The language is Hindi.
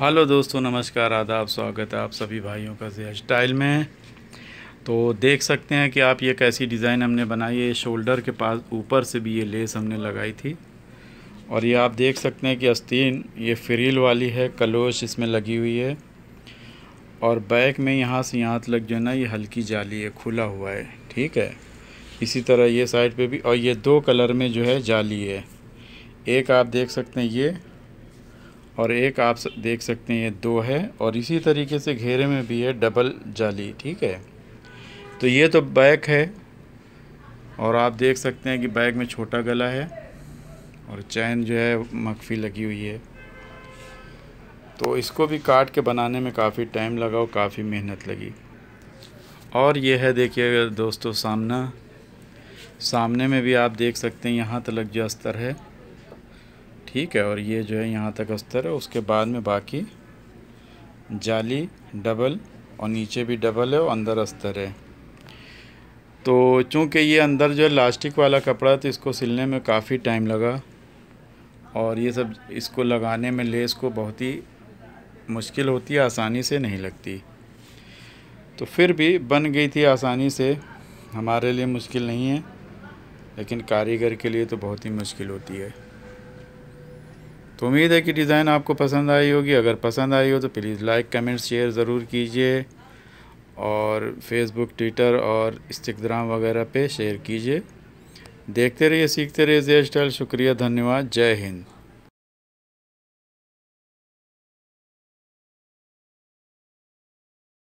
हेलो दोस्तों नमस्कार आदाब स्वागत है आप सभी भाइयों का जे स्टाइल में तो देख सकते हैं कि आप ये कैसी डिज़ाइन हमने बनाई है शोल्डर के पास ऊपर से भी ये लेस हमने लगाई थी और ये आप देख सकते हैं कि अस्तीन ये फ्रील वाली है कलोश इसमें लगी हुई है और बैक में यहाँ से यहाँ तक जो है ना ये हल्की जाली है खुला हुआ है ठीक है इसी तरह ये साइड पर भी और ये दो कलर में जो है जाली है एक आप देख सकते हैं ये और एक आप देख सकते हैं ये दो है और इसी तरीके से घेरे में भी है डबल जाली ठीक है तो ये तो बैक है और आप देख सकते हैं कि बैग में छोटा गला है और चैन जो है मखफी लगी हुई है तो इसको भी काट के बनाने में काफ़ी टाइम लगा और काफ़ी मेहनत लगी और ये है देखिए दोस्तों सामना सामने में भी आप देख सकते हैं यहाँ तलक जो अस्तर है ठीक है और ये जो है यहाँ तक अस्तर है उसके बाद में बाकी जाली डबल और नीचे भी डबल है और अंदर अस्तर है तो चूँकि ये अंदर जो है लास्टिक वाला कपड़ा तो इसको सिलने में काफ़ी टाइम लगा और ये सब इसको लगाने में लेस को बहुत ही मुश्किल होती है आसानी से नहीं लगती तो फिर भी बन गई थी आसानी से हमारे लिए मुश्किल नहीं है लेकिन कारीगर के लिए तो बहुत ही मुश्किल होती है तो उम्मीद है कि डिज़ाइन आपको पसंद आई होगी अगर पसंद आई हो तो प्लीज़ लाइक कमेंट शेयर ज़रूर कीजिए और फेसबुक ट्विटर और इंस्टाग्राम वगैरह पे शेयर कीजिए देखते रहिए सीखते रहिए स्टाइल शुक्रिया धन्यवाद जय हिंद